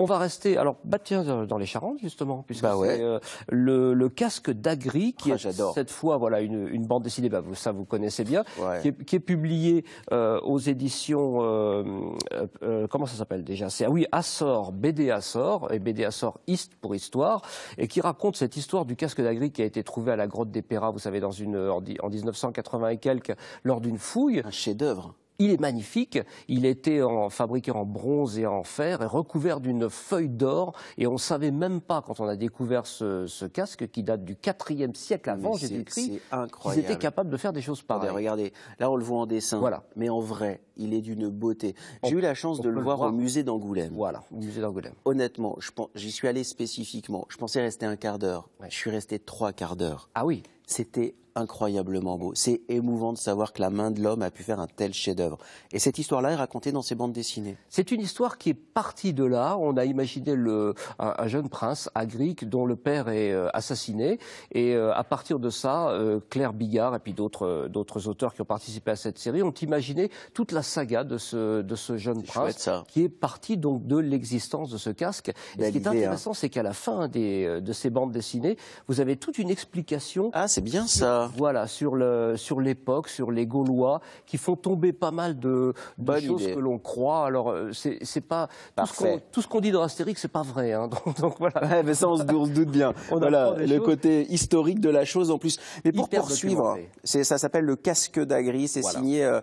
On va rester, alors, bah tiens, euh, dans les Charentes, justement, puisque bah c'est euh, le, casque d'Agri, qui ah, est cette fois voilà, une, bande dessinée, bah, vous, ça vous connaissez bien, qui, est, qui, publiée euh, aux éditions, comment ça s'appelle déjà C'est ah oui, Assor, BD Assor, et BD Assor East pour Histoire, et qui raconte cette histoire du casque d'Agri qui a été trouvé à la grotte des Péras, vous savez, dans une, en 1980 et quelques, lors d'une fouille. Un chef-d'œuvre. Il est magnifique. Il était fabriqué en bronze et en fer et recouvert d'une feuille d'or. Et on ne savait même pas, quand on a découvert ce, casque qui date du 4e siècle avant Jésus-Christ, qu'ils étaient capables de faire des choses pareilles. Regardez, là on le voit en dessin, mais en vrai, il est d'une beauté. J'ai eu la chance de le voir, au musée d'Angoulême. Voilà, au musée d'Angoulême. Honnêtement, j'y suis allé spécifiquement. Je pensais rester un quart d'heure. Je suis resté trois quarts d'heure. Ah oui c'était incroyablement beau. C'est émouvant de savoir que la main de l'homme a pu faire un tel chef-d'œuvre. Et cette histoire-là est racontée dans ces bandes dessinées. C'est une histoire qui est partie de là. On a imaginé le, un, jeune prince agrique dont le père est euh, assassiné. Et euh, à partir de ça, euh, Claire Bigard et puis d'autres, d'autres auteurs qui ont participé à cette série ont imaginé toute la saga de ce, de ce jeune prince qui est partie donc de l'existence de ce casque. Et ce qui est hein. intéressant, c'est qu'à la fin des, de ces bandes dessinées, vous avez toute une explication ah, bien ça. Voilà, sur l'époque, le, sur, sur les Gaulois, qui font tomber pas mal de, choses que l'on croit. Alors, euh, c'est pas. Parfait. Tout ce qu'on dit dans Astérix, c'est pas vrai. Hein. Donc, voilà. mais ça, on se, doute bien. voilà, le côté historique de la chose en plus. Mais pour poursuivre, ça s'appelle Le Casque d'Agri. C'est signé euh,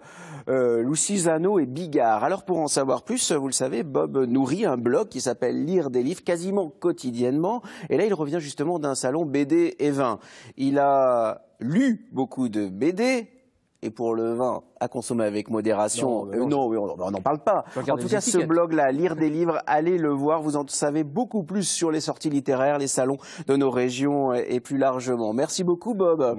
euh, Lucisano et Bigard. Alors, pour en savoir plus, vous le savez, Bob nourrit un blog qui s'appelle Lire des livres quasiment quotidiennement. Et là, il revient justement d'un salon BD et vin. Il a lu beaucoup de BD, et pour le vin à consommer avec modération. Non, on n'en parle pas. En tout cas, ce blog-là, lire des livres, allez le voir. Vous en savez beaucoup plus sur les sorties littéraires, les salons de nos régions et plus largement. Merci beaucoup, Bob.